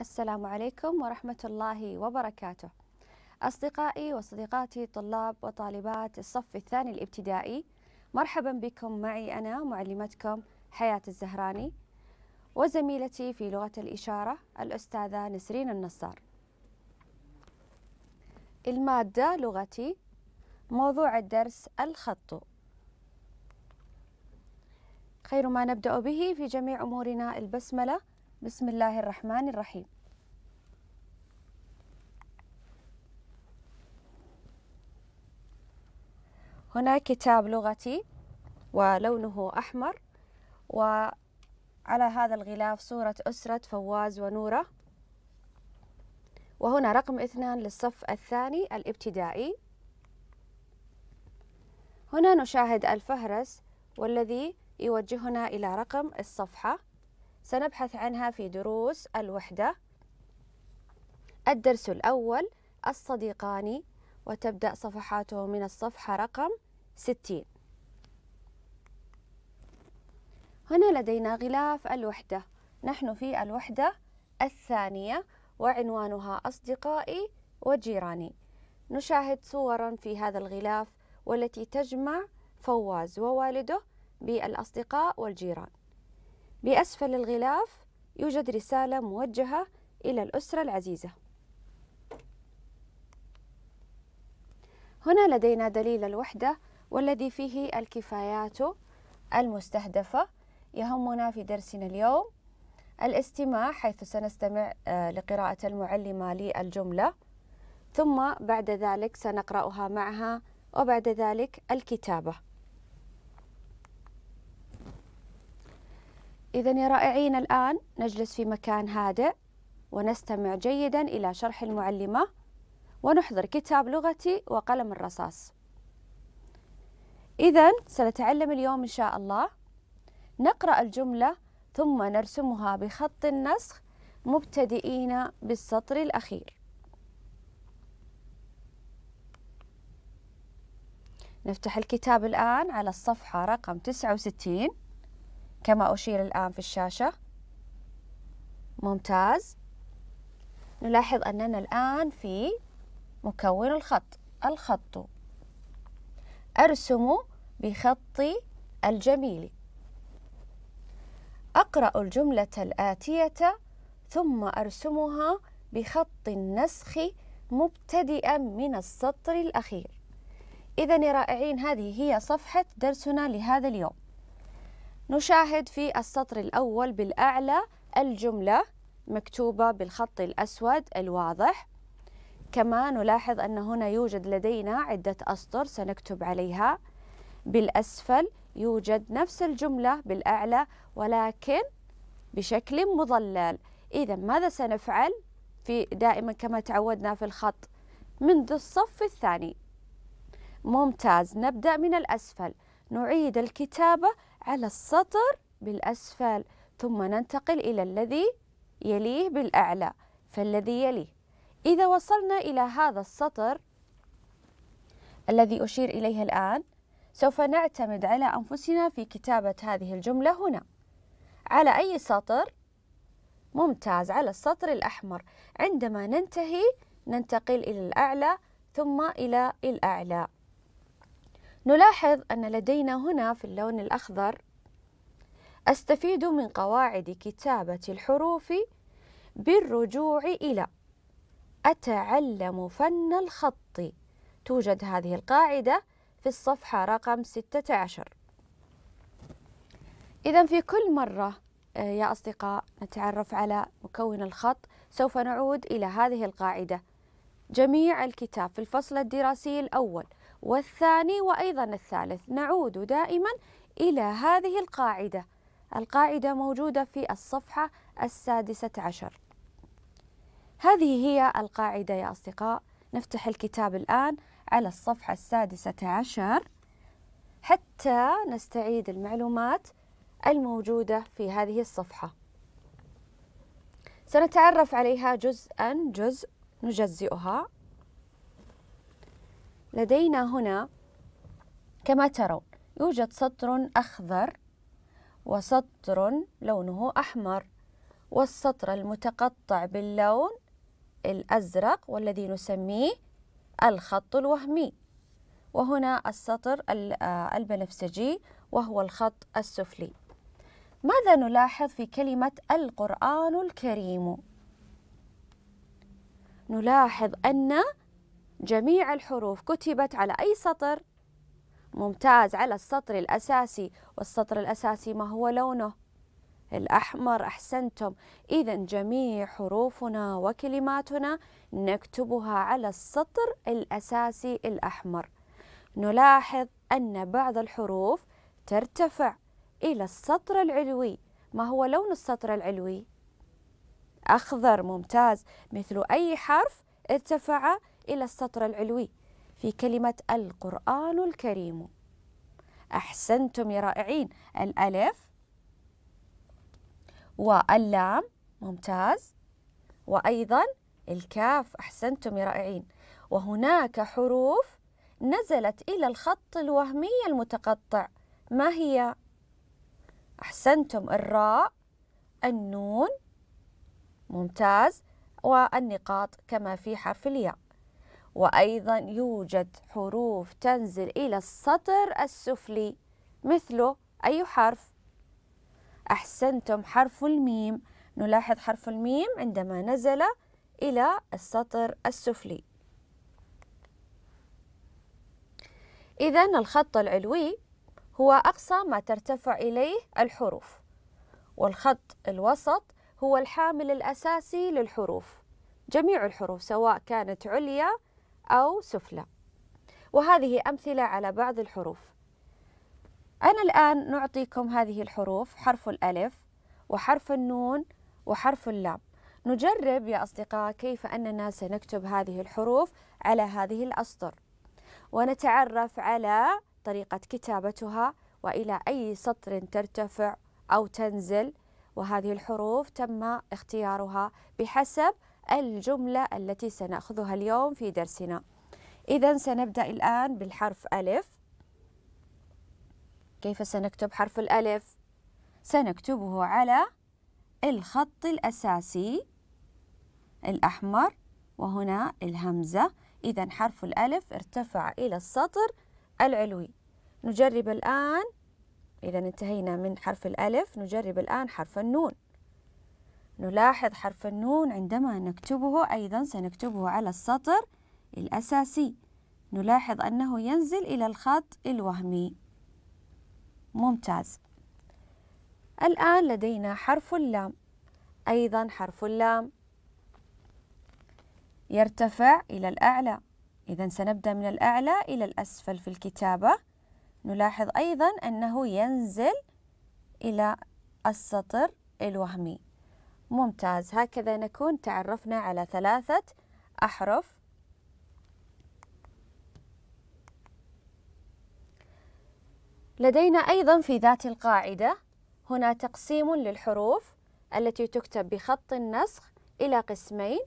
السلام عليكم ورحمة الله وبركاته. أصدقائي وصديقاتي طلاب وطالبات الصف الثاني الابتدائي، مرحبا بكم معي أنا معلمتكم حياة الزهراني وزميلتي في لغة الإشارة الأستاذة نسرين النصار. المادة لغتي، موضوع الدرس الخط. خير ما نبدأ به في جميع أمورنا البسملة بسم الله الرحمن الرحيم هنا كتاب لغتي ولونه أحمر وعلى هذا الغلاف صورة أسرة فواز ونورة وهنا رقم اثنان للصف الثاني الابتدائي هنا نشاهد الفهرس والذي يوجهنا إلى رقم الصفحة سنبحث عنها في دروس الوحدة الدرس الأول الصديقان وتبدأ صفحاته من الصفحة رقم 60 هنا لدينا غلاف الوحدة نحن في الوحدة الثانية وعنوانها أصدقائي وجيراني نشاهد صورا في هذا الغلاف والتي تجمع فواز ووالده بالأصدقاء والجيران بأسفل الغلاف يوجد رسالة موجهة إلى الأسرة العزيزة هنا لدينا دليل الوحدة والذي فيه الكفايات المستهدفة يهمنا في درسنا اليوم الاستماع حيث سنستمع آه، لقراءة المعلمة للجملة ثم بعد ذلك سنقرأها معها وبعد ذلك الكتابة إذا يا رائعين الآن نجلس في مكان هادئ ونستمع جيدا إلى شرح المعلمة ونحضر كتاب لغتي وقلم الرصاص إذا سنتعلم اليوم إن شاء الله نقرأ الجملة ثم نرسمها بخط النسخ مبتدئين بالسطر الأخير نفتح الكتاب الآن على الصفحة رقم 69 كما أشير الآن في الشاشة ممتاز نلاحظ أننا الآن في مكون الخط الخط أرسم بخطي الجميل أقرأ الجملة الآتية ثم أرسمها بخط النسخ مبتدئا من السطر الأخير إذا يا رائعين هذه هي صفحة درسنا لهذا اليوم نشاهد في السطر الأول بالأعلى الجملة مكتوبة بالخط الأسود الواضح كما نلاحظ أن هنا يوجد لدينا عدة أسطر سنكتب عليها بالأسفل يوجد نفس الجملة بالأعلى ولكن بشكل مضلل إذا ماذا سنفعل في دائما كما تعودنا في الخط منذ الصف الثاني ممتاز نبدأ من الأسفل نعيد الكتابة على السطر بالأسفل ثم ننتقل إلى الذي يليه بالأعلى فالذي يليه إذا وصلنا إلى هذا السطر الذي أشير إليه الآن سوف نعتمد على أنفسنا في كتابة هذه الجملة هنا على أي سطر؟ ممتاز على السطر الأحمر عندما ننتهي ننتقل إلى الأعلى ثم إلى الأعلى نلاحظ أن لدينا هنا في اللون الأخضر أستفيد من قواعد كتابة الحروف بالرجوع إلى أتعلم فن الخط توجد هذه القاعدة في الصفحة رقم 16 إذا في كل مرة آه، يا أصدقاء نتعرف على مكون الخط سوف نعود إلى هذه القاعدة جميع الكتاب في الفصل الدراسي الأول والثاني وأيضا الثالث نعود دائما إلى هذه القاعدة القاعدة موجودة في الصفحة السادسة عشر هذه هي القاعدة يا أصدقاء نفتح الكتاب الآن على الصفحة السادسة عشر حتى نستعيد المعلومات الموجودة في هذه الصفحة سنتعرف عليها جزءا جزء نجزئها لدينا هنا كما ترون يوجد سطر أخضر وسطر لونه أحمر والسطر المتقطع باللون الأزرق والذي نسميه الخط الوهمي وهنا السطر آه، البنفسجي وهو الخط السفلي ماذا نلاحظ في كلمة القرآن الكريم؟ نلاحظ أن جميع الحروف كتبت على أي سطر؟ ممتاز على السطر الأساسي والسطر الأساسي ما هو لونه؟ الأحمر أحسنتم إذا جميع حروفنا وكلماتنا نكتبها على السطر الأساسي الأحمر نلاحظ أن بعض الحروف ترتفع إلى السطر العلوي ما هو لون السطر العلوي؟ أخضر ممتاز مثل أي حرف ارتفع إلى السطر العلوي في كلمة القرآن الكريم أحسنتم يا رائعين الألف واللام ممتاز وأيضا الكاف أحسنتم يا رائعين وهناك حروف نزلت إلى الخط الوهمي المتقطع ما هي؟ أحسنتم الراء النون ممتاز والنقاط كما في حرف الياء وأيضا يوجد حروف تنزل إلى السطر السفلي مثله أي حرف أحسنتم حرف الميم نلاحظ حرف الميم عندما نزل إلى السطر السفلي إذا الخط العلوي هو أقصى ما ترتفع إليه الحروف والخط الوسط هو الحامل الأساسي للحروف جميع الحروف سواء كانت عليا أو سفلى وهذه أمثلة على بعض الحروف أنا الآن نعطيكم هذه الحروف حرف الألف وحرف النون وحرف اللام نجرب يا أصدقاء كيف أننا سنكتب هذه الحروف على هذه الأسطر ونتعرف على طريقة كتابتها وإلى أي سطر ترتفع أو تنزل وهذه الحروف تم اختيارها بحسب الجملة التي سنأخذها اليوم في درسنا إذا سنبدأ الآن بالحرف ألف كيف سنكتب حرف الألف؟ سنكتبه على الخط الأساسي الأحمر وهنا الهمزة إذا حرف الألف ارتفع إلى السطر العلوي نجرب الآن إذا انتهينا من حرف الألف نجرب الآن حرف النون نلاحظ حرف النون عندما نكتبه أيضا سنكتبه على السطر الأساسي نلاحظ أنه ينزل إلى الخط الوهمي ممتاز الآن لدينا حرف اللام أيضا حرف اللام يرتفع إلى الأعلى إذا سنبدأ من الأعلى إلى الأسفل في الكتابة نلاحظ أيضا أنه ينزل إلى السطر الوهمي ممتاز هكذا نكون تعرفنا على ثلاثة أحرف لدينا أيضا في ذات القاعدة هنا تقسيم للحروف التي تكتب بخط النسخ إلى قسمين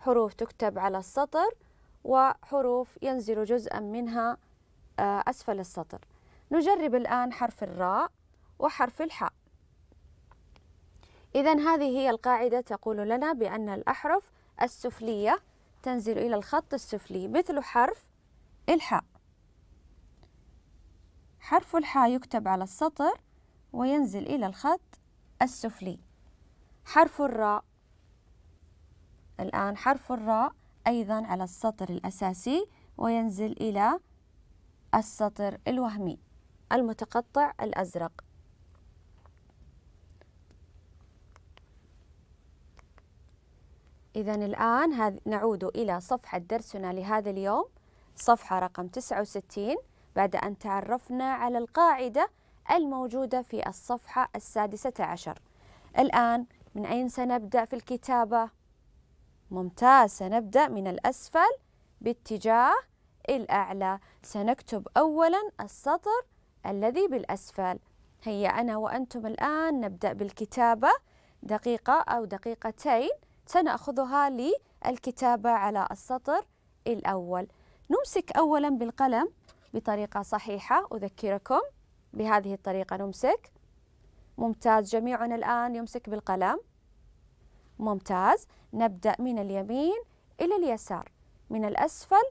حروف تكتب على السطر وحروف ينزل جزءا منها آه، أسفل السطر نجرب الآن حرف الراء وحرف الحاء إذا هذه هي القاعدة تقول لنا بأن الأحرف السفلية تنزل إلى الخط السفلي مثل حرف الحاء حرف الحاء يكتب على السطر وينزل إلى الخط السفلي حرف الراء الآن حرف الراء أيضا على السطر الأساسي وينزل إلى السطر الوهمي المتقطع الأزرق إذا الآن هذ... نعود إلى صفحة درسنا لهذا اليوم صفحة رقم 69 بعد أن تعرفنا على القاعدة الموجودة في الصفحة السادسة عشر الآن من أين سنبدأ في الكتابة؟ ممتاز سنبدأ من الأسفل باتجاه الأعلى سنكتب أولا السطر الذي بالأسفل هيا أنا وأنتم الآن نبدأ بالكتابة دقيقة أو دقيقتين سنأخذها للكتابة على السطر الأول نمسك أولا بالقلم بطريقة صحيحة أذكركم بهذه الطريقة نمسك ممتاز جميعنا الآن يمسك بالقلم ممتاز نبدأ من اليمين إلى اليسار من الأسفل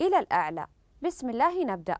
إلى الأعلى بسم الله نبدأ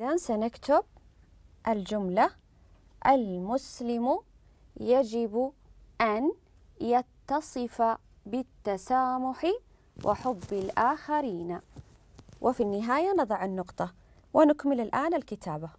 إذا سنكتب الجملة المسلم يجب أن يتصف بالتسامح وحب الآخرين وفي النهاية نضع النقطة ونكمل الآن الكتابة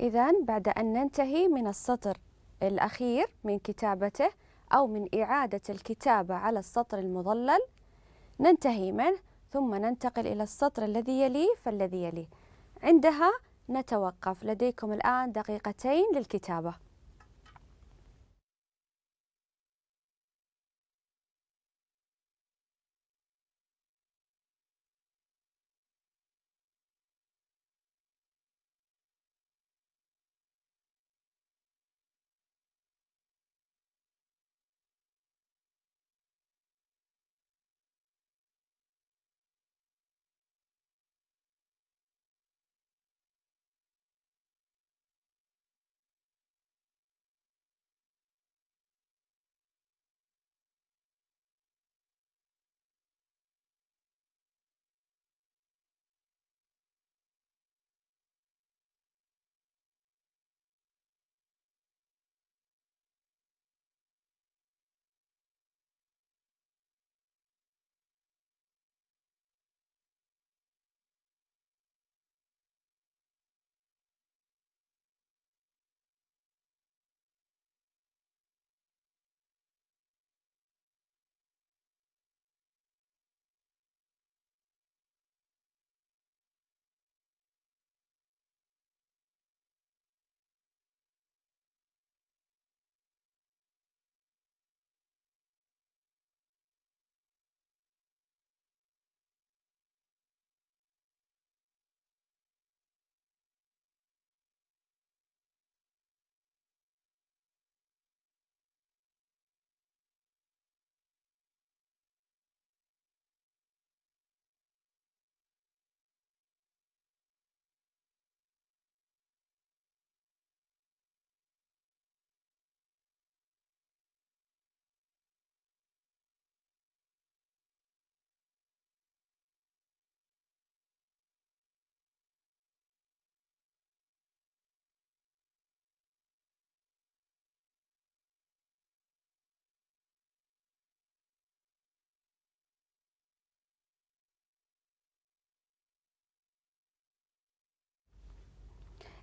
إذا بعد أن ننتهي من السطر الأخير من كتابته أو من إعادة الكتابة على السطر المظلل ننتهي منه ثم ننتقل إلى السطر الذي يليه فالذي يليه عندها نتوقف لديكم الآن دقيقتين للكتابة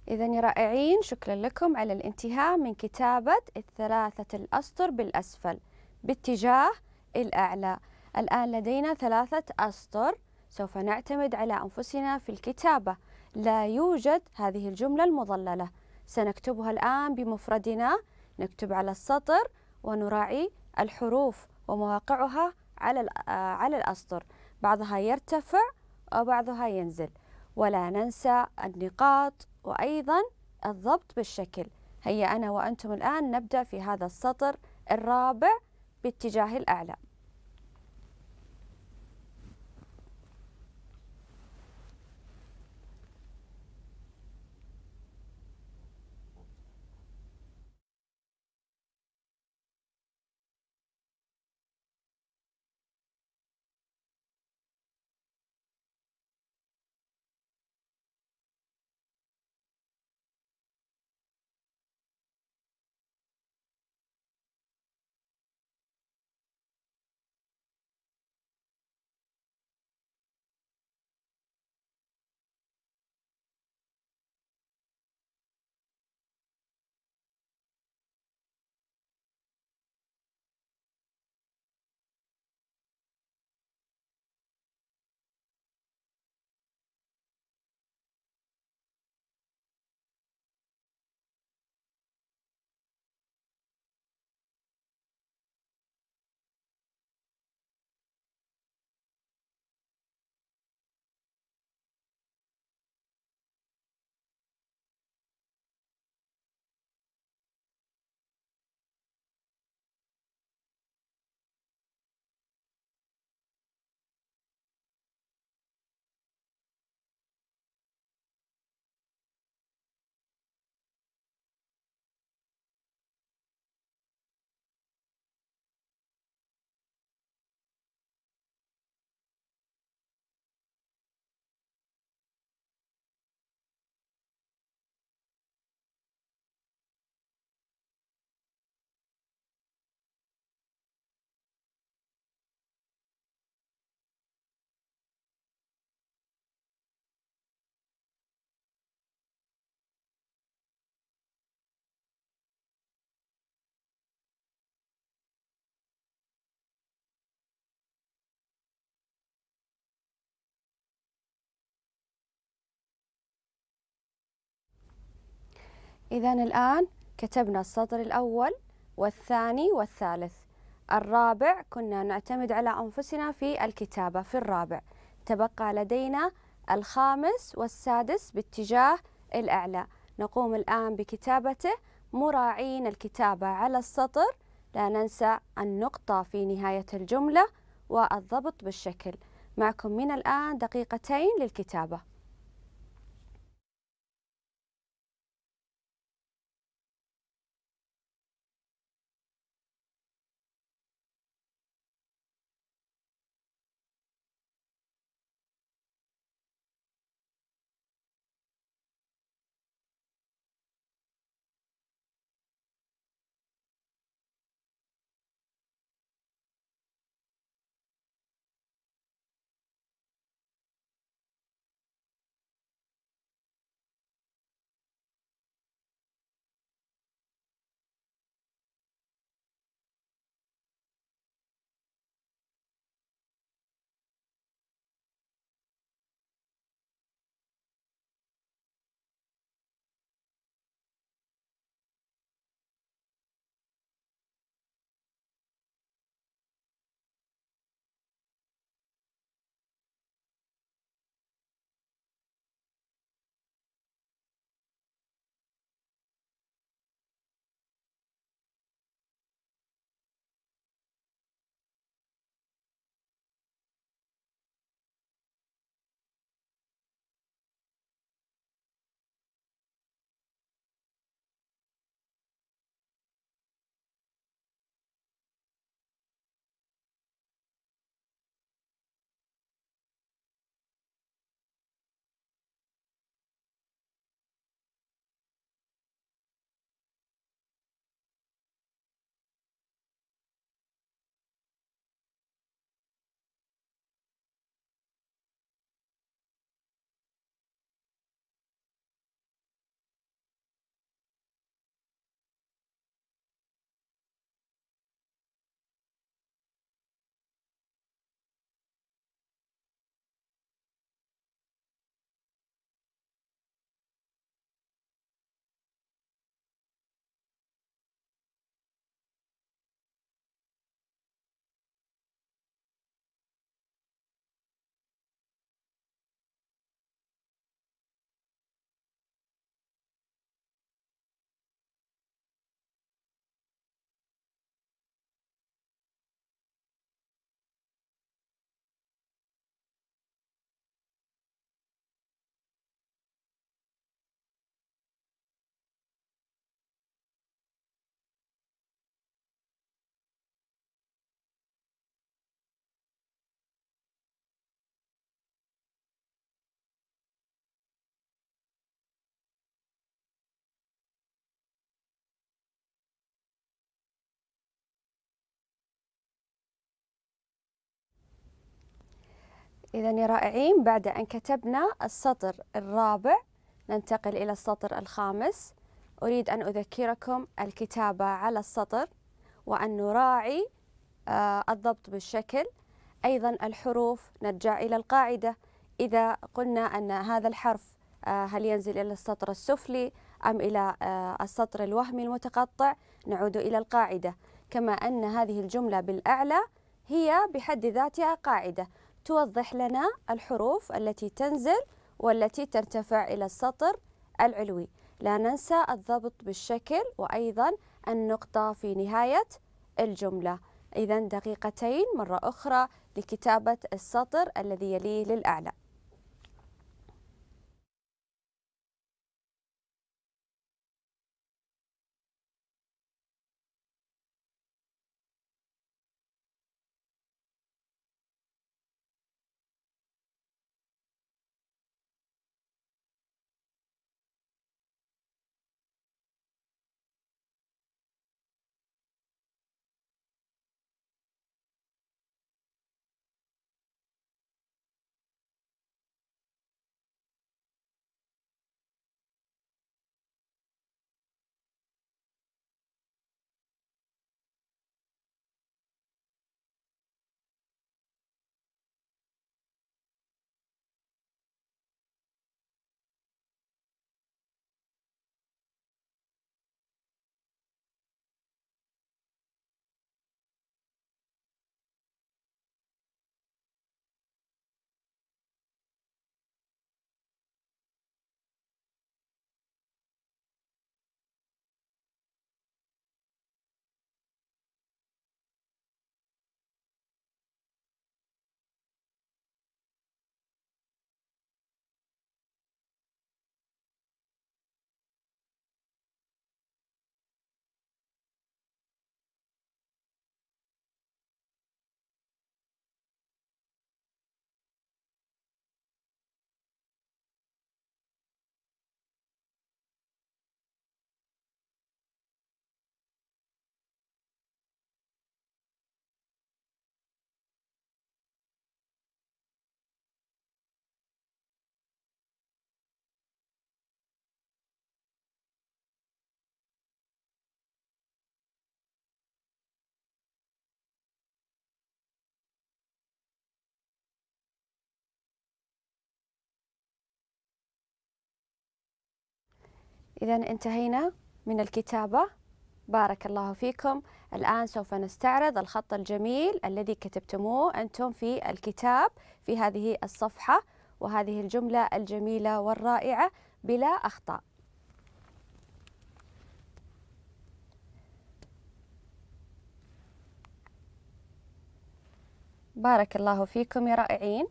إذا يا رائعين شكرا لكم على الانتهاء من كتابة الثلاثة الأسطر بالأسفل باتجاه الأعلى الآن لدينا ثلاثة أسطر سوف نعتمد على أنفسنا في الكتابة لا يوجد هذه الجملة المضللة سنكتبها الآن بمفردنا نكتب على السطر ونراعي الحروف ومواقعها على آه، على الأسطر بعضها يرتفع وبعضها ينزل ولا ننسى النقاط وأيضا الضبط بالشكل هيا أنا وأنتم الآن نبدأ في هذا السطر الرابع باتجاه الأعلى إذا الآن كتبنا السطر الأول والثاني والثالث الرابع كنا نعتمد على أنفسنا في الكتابة في الرابع تبقى لدينا الخامس والسادس باتجاه الأعلى نقوم الآن بكتابته مراعين الكتابة على السطر لا ننسى النقطة في نهاية الجملة والضبط بالشكل معكم من الآن دقيقتين للكتابة إذا رائعين بعد أن كتبنا السطر الرابع ننتقل إلى السطر الخامس أريد أن أذكركم الكتابة على السطر وأن نراعي آه الضبط بالشكل أيضا الحروف نرجع إلى القاعدة إذا قلنا أن هذا الحرف آه هل ينزل إلى السطر السفلي أم إلى آه السطر الوهمي المتقطع نعود إلى القاعدة كما أن هذه الجملة بالأعلى هي بحد ذاتها قاعدة توضح لنا الحروف التي تنزل والتي ترتفع إلى السطر العلوي لا ننسى الضبط بالشكل وأيضا النقطة في نهاية الجملة إذا دقيقتين مرة أخرى لكتابة السطر الذي يليه للأعلى إذا انتهينا من الكتابة بارك الله فيكم الآن سوف نستعرض الخط الجميل الذي كتبتموه أنتم في الكتاب في هذه الصفحة وهذه الجملة الجميلة والرائعة بلا أخطاء بارك الله فيكم يا رائعين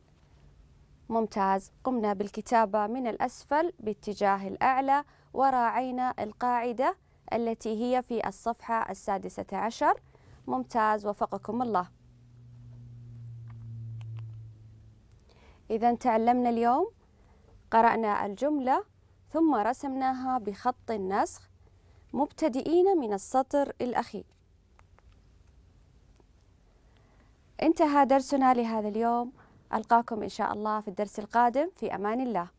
ممتاز قمنا بالكتابة من الأسفل باتجاه الأعلى وراعينا القاعدة التي هي في الصفحة السادسة عشر ممتاز وفقكم الله إذا تعلمنا اليوم قرأنا الجملة ثم رسمناها بخط النسخ مبتدئين من السطر الأخير انتهى درسنا لهذا اليوم ألقاكم إن شاء الله في الدرس القادم في أمان الله